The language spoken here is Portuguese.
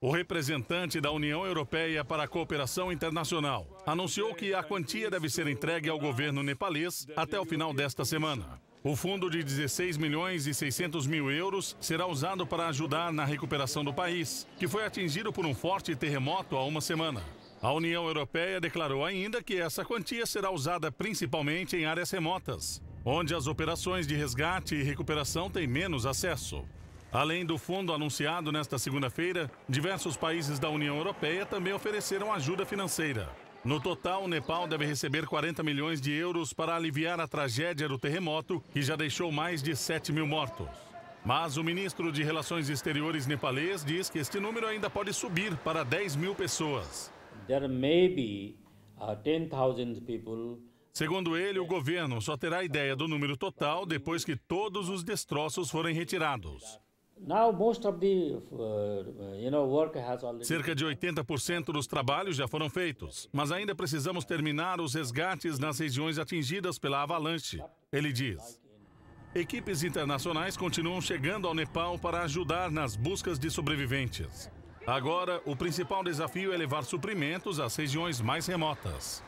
O representante da União Europeia para a Cooperação Internacional anunciou que a quantia deve ser entregue ao governo nepalês até o final desta semana. O fundo de 16 milhões e 600 mil euros será usado para ajudar na recuperação do país, que foi atingido por um forte terremoto há uma semana. A União Europeia declarou ainda que essa quantia será usada principalmente em áreas remotas, onde as operações de resgate e recuperação têm menos acesso. Além do fundo anunciado nesta segunda-feira, diversos países da União Europeia também ofereceram ajuda financeira. No total, o Nepal deve receber 40 milhões de euros para aliviar a tragédia do terremoto, que já deixou mais de 7 mil mortos. Mas o ministro de Relações Exteriores nepalês diz que este número ainda pode subir para 10 mil pessoas. There may be, uh, 10, people... Segundo ele, o governo só terá ideia do número total depois que todos os destroços forem retirados. Uh, uh, Cerca de 80% dos trabalhos já foram feitos, mas ainda precisamos terminar os resgates nas regiões atingidas pela avalanche, ele diz. Equipes internacionais continuam chegando ao Nepal para ajudar nas buscas de sobreviventes. Agora, o principal desafio é levar suprimentos às regiões mais remotas.